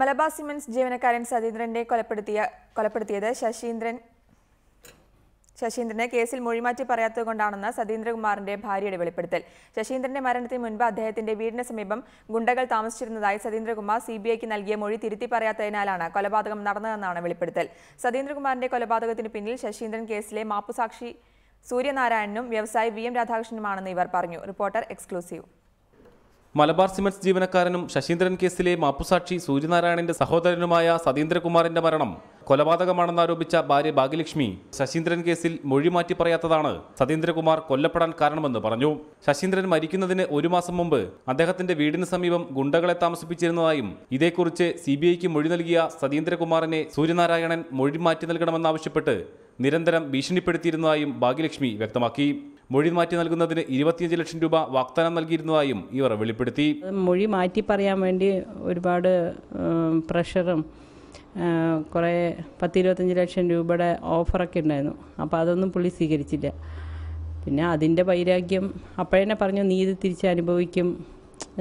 Malabar cements ജീവനക്കാരൻ സതീന്ദ്രന്റെ കൊലപ്പെടുത്തിയ കൊലപ്പെടുത്തിയത് ശശീന്ദ്രൻ ശശീന്ദ്രനെ കേസിൽ മൊഴിമാറ്റി പറയാത്തതുകൊണ്ടാണെന്ന് സതീന്ദ്രകുമാറിന്റെ ഭാര്യയുടെ വെളിപ്പെടുത്തൽ ശശീന്ദ്രന്റെ മരണത്തിന് മുൻപ് അദ്ദേഹത്തിന്റെ വീടിന് സമീപം ഗുണ്ടകൾ താമസിച്ചിരുന്നതായി സതീന്ദ്രകുമാർ സി ബി ഐക്ക് നൽകിയ മൊഴി തിരുത്തി പറയാത്തതിനാലാണ് കൊലപാതകം നടന്നതെന്നാണ് വെളിപ്പെടുത്തൽ സതീന്ദ്രകുമാറിന്റെ കൊലപാതകത്തിന് പിന്നിൽ ശശീന്ദ്രൻ കേസിലെ മാപ്പുസാക്ഷി സൂര്യനാരായണനും വ്യവസായി വി എം രാധാകൃഷ്ണനുമാണെന്ന് ഇവർ പറഞ്ഞു റിപ്പോർട്ടർ എക്സ്ക്ലൂസീവ് മലബാർ സിമന്റ്സ് ജീവനക്കാരനും ശശീന്ദ്രൻ കേസിലെ മാപ്പുസാക്ഷി സൂര്യനാരായണന്റെ സഹോദരനുമായ സതീന്ദ്രകുമാറിന്റെ മരണം കൊലപാതകമാണെന്നാരോപിച്ച ഭാര്യ ഭാഗ്യലക്ഷ്മി ശശീന്ദ്രൻ കേസിൽ മൊഴി മാറ്റി പറയാത്തതാണ് സതീന്ദ്രകുമാർ കൊല്ലപ്പെടാൻ കാരണമെന്ന് പറഞ്ഞു ശശീന്ദ്രൻ മരിക്കുന്നതിന് ഒരു മാസം മുമ്പ് അദ്ദേഹത്തിന്റെ വീടിന് സമീപം ഗുണ്ടകളെ താമസിപ്പിച്ചിരുന്നതായും ഇതേക്കുറിച്ച് സി ബി ഐക്ക് മൊഴി നൽകിയ സതീന്ദ്രകുമാറിനെ സൂര്യനാരായണൻ മൊഴി മാറ്റി നൽകണമെന്നാവശ്യപ്പെട്ട് നിരന്തരം ഭീഷണിപ്പെടുത്തിയിരുന്നതായും ഭാഗ്യലക്ഷ്മി വ്യക്തമാക്കി മൊഴി മാറ്റി നൽകുന്നതിന് ഇരുപത്തിയഞ്ച് ലക്ഷം രൂപ വാഗ്ദാനം നൽകിയിരുന്നതായും ഇവർ വെളിപ്പെടുത്തി മൊഴി മാറ്റി പറയാൻ വേണ്ടി ഒരുപാട് പ്രഷറും കുറേ പത്തിരുപത്തഞ്ച് ലക്ഷം രൂപയുടെ ഓഫറൊക്കെ ഉണ്ടായിരുന്നു അപ്പോൾ അതൊന്നും പുള്ളി സ്വീകരിച്ചില്ല പിന്നെ അതിൻ്റെ വൈരാഗ്യം അപ്പോഴെന്നെ പറഞ്ഞു നീ ഇത് തിരിച്ചനുഭവിക്കും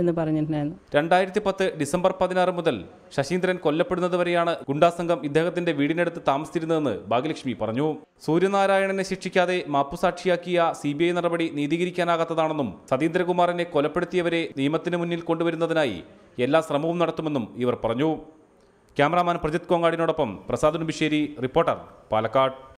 എന്ന് പറഞ്ഞിട്ടുണ്ടായിരുന്നു രണ്ടായിരത്തി പത്ത് ഡിസംബർ പതിനാറ് മുതൽ ശശീന്ദ്രൻ കൊല്ലപ്പെടുന്നത് വരെയാണ് ഗുണ്ടാസംഘം ഇദ്ദേഹത്തിന്റെ വീടിനടുത്ത് താമസിച്ചിരുന്നതെന്ന് ഭാഗ്യലക്ഷ്മി പറഞ്ഞു സൂര്യനാരായണനെ ശിക്ഷിക്കാതെ മാപ്പുസാക്ഷിയാക്കിയ സി ബി ഐ നടപടി നീതീകരിക്കാനാകാത്തതാണെന്നും സതീന്ദ്രകുമാറിനെ കൊലപ്പെടുത്തിയവരെ നിയമത്തിന് മുന്നിൽ കൊണ്ടുവരുന്നതിനായി എല്ലാ ശ്രമവും നടത്തുമെന്നും ഇവർ പറഞ്ഞു ക്യാമറാമാൻ പ്രജിത് കോങ്ങാടിനോടൊപ്പം പ്രസാദ് നുബിശ്ശേരി റിപ്പോർട്ടർ പാലക്കാട്